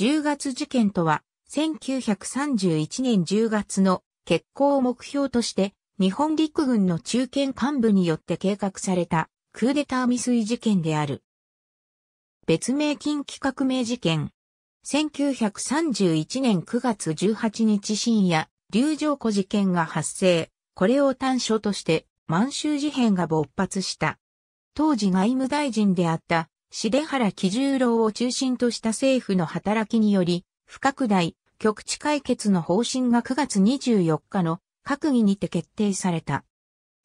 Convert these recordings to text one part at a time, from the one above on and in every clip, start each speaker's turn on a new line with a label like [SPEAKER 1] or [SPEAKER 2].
[SPEAKER 1] 10月事件とは、1931年10月の決行を目標として、日本陸軍の中堅幹部によって計画されたクーデター未遂事件である。別名近畿革命事件。1931年9月18日深夜、流浄湖事件が発生。これを短所として満州事変が勃発した。当時外務大臣であった重原基十郎を中心とした政府の働きにより、不拡大、局地解決の方針が9月24日の閣議にて決定された。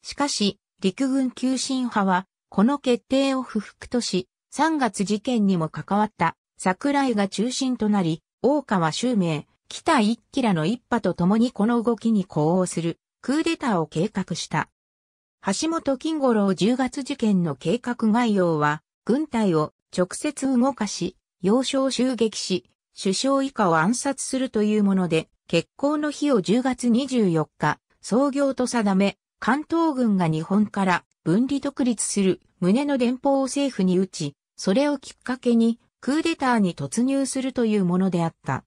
[SPEAKER 1] しかし、陸軍急進派は、この決定を不服とし、3月事件にも関わった桜井が中心となり、大川周明、北一騎らの一派と共にこの動きに呼応するクーデターを計画した。橋本金五郎10月事件の計画概要は、軍隊を直接動かし、要衝襲撃し、首相以下を暗殺するというもので、決行の日を10月24日、創業と定め、関東軍が日本から分離独立する旨の電報を政府に打ち、それをきっかけにクーデターに突入するというものであった。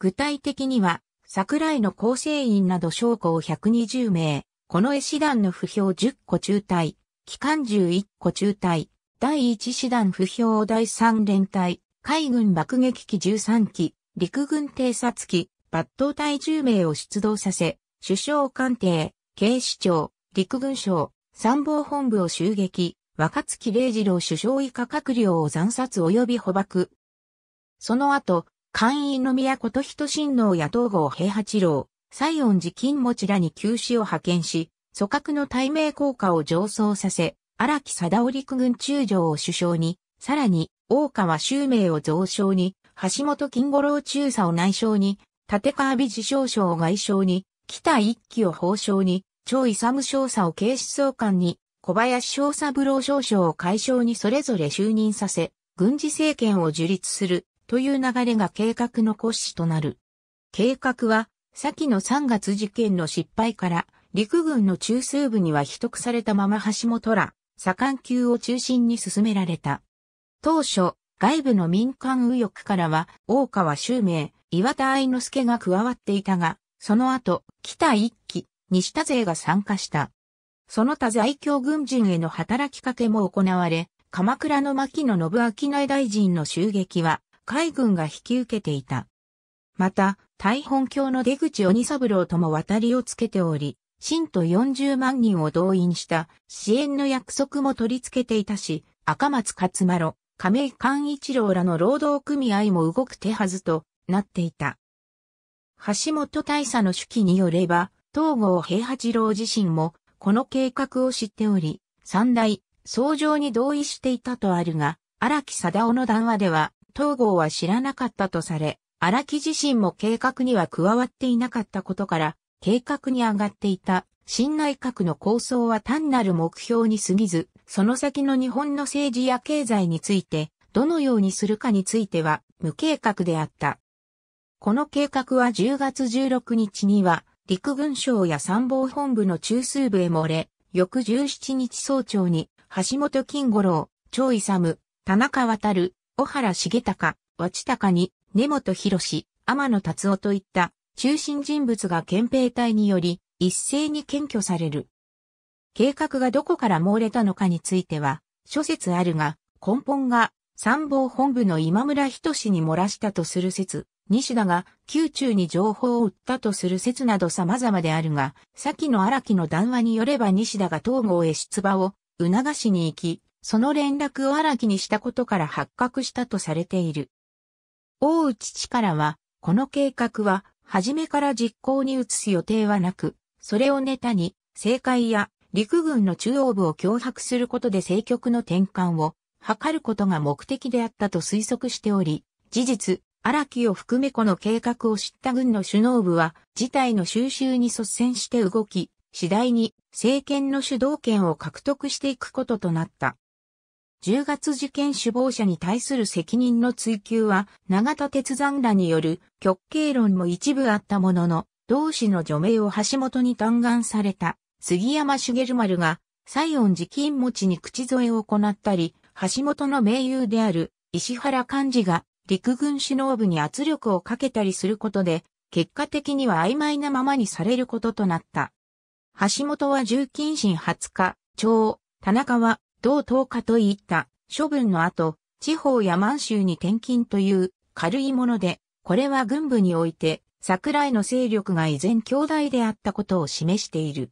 [SPEAKER 1] 具体的には、桜井の構成員など将校120名、この絵師団の不評10個中隊、機関銃1個中隊、第1師団不評第3連隊、海軍爆撃機13機、陸軍偵察機、抜刀隊10名を出動させ、首相官邸、警視庁、陸軍省、参謀本部を襲撃、若月礼次郎首相以下閣僚を残殺及び捕獲。その後、官員の宮琴と人親王や東郷平八郎、西園寺金持ちらに急死を派遣し、組閣の対名効果を上奏させ、荒木貞織区軍中将を首相に、さらに、大川周明を増相に、橋本金五郎中佐を内相に、立川美次少将を外相に、北一騎を法相に、張勇少佐を警視総監に、小林小三郎少将を解相にそれぞれ就任させ、軍事政権を樹立するという流れが計画の骨子となる。計画は、先の3月事件の失敗から、陸軍の中枢部には秘匿されたまま橋本ら、左官級を中心に進められた。当初、外部の民間右翼からは、大川周明、岩田愛之助が加わっていたが、その後、北一期、西田勢が参加した。その他在京軍人への働きかけも行われ、鎌倉の牧野信明内大臣の襲撃は、海軍が引き受けていた。また、大本教の出口鬼三郎とも渡りをつけており、信徒40万人を動員した支援の約束も取り付けていたし、赤松勝丸、亀井寛一郎らの労働組合も動く手はずとなっていた。橋本大佐の手記によれば、東郷平八郎自身もこの計画を知っており、三大、相上に同意していたとあるが、荒木貞夫の談話では、東郷は知らなかったとされ、荒木自身も計画には加わっていなかったことから、計画に上がっていた新内閣の構想は単なる目標に過ぎず、その先の日本の政治や経済について、どのようにするかについては無計画であった。この計画は10月16日には、陸軍省や参謀本部の中枢部へ漏れ、翌17日早朝に、橋本金五郎、張勇、田中渡る、小原重隆、和知隆に、根本博士、天野達夫といった中心人物が憲兵隊により一斉に検挙される。計画がどこから漏れたのかについては、諸説あるが、根本が参謀本部の今村仁に漏らしたとする説、西田が宮中に情報を売ったとする説など様々であるが、先の荒木の談話によれば西田が東郷へ出馬を促しに行き、その連絡を荒木にしたことから発覚したとされている。大内からは、この計画は初めから実行に移す予定はなく、それをネタに、政界や陸軍の中央部を脅迫することで政局の転換を図ることが目的であったと推測しており、事実、荒木を含めこの計画を知った軍の首脳部は、事態の収拾に率先して動き、次第に政権の主導権を獲得していくこととなった。10月受験首謀者に対する責任の追及は、永田鉄山らによる極刑論も一部あったものの、同氏の除名を橋本に嘆願された杉山茂丸が、西園寺金持ちに口添えを行ったり、橋本の盟友である石原幹事が陸軍首脳部に圧力をかけたりすることで、結果的には曖昧なままにされることとなった。橋本は重謹審20日、長、田中は同等下といった処分の後、地方や満州に転勤という軽いもので、これは軍部において桜井の勢力が依然強大であったことを示している。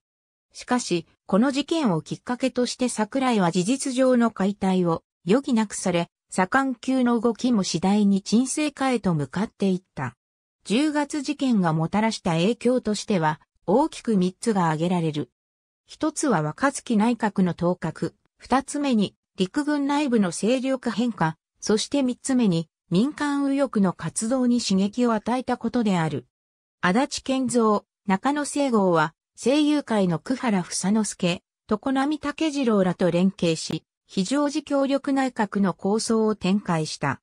[SPEAKER 1] しかし、この事件をきっかけとして桜井は事実上の解体を余儀なくされ、左官級の動きも次第に沈静化へと向かっていった。10月事件がもたらした影響としては、大きく3つが挙げられる。1つは若月内閣の当格。二つ目に、陸軍内部の勢力変化、そして三つ目に、民間右翼の活動に刺激を与えたことである。足立健造、中野聖豪は、声優会の久原房之助、常波武次郎らと連携し、非常時協力内閣の構想を展開した。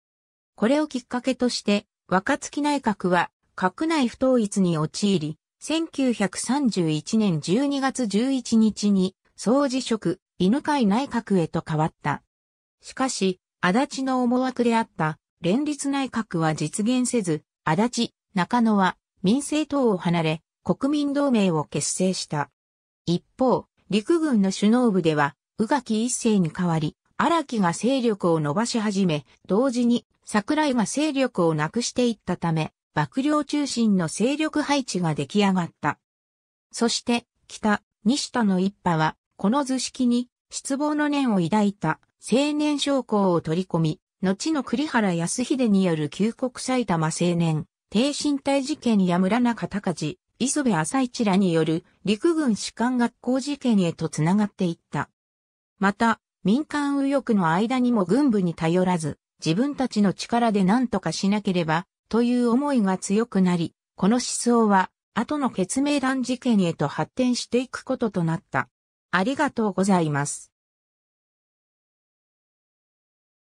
[SPEAKER 1] これをきっかけとして、若月内閣は、閣内不統一に陥り、1931年12月11日に、総辞職、犬飼内閣へと変わった。しかし、足立の思惑であった連立内閣は実現せず、足立、中野は民政党を離れ、国民同盟を結成した。一方、陸軍の首脳部では、宇垣一世に代わり、荒木が勢力を伸ばし始め、同時に桜井が勢力をなくしていったため、幕僚中心の勢力配置が出来上がった。そして、北、西田の一派は、この図式に失望の念を抱いた青年将校を取り込み、後の栗原康秀による旧国埼玉青年、低身体事件や村中隆治、磯部朝一らによる陸軍士官学校事件へと繋がっていった。また、民間右翼の間にも軍部に頼らず、自分たちの力で何とかしなければ、という思いが強くなり、この思想は、後の決明団事件へと発展していくこととなった。ありがとうございます。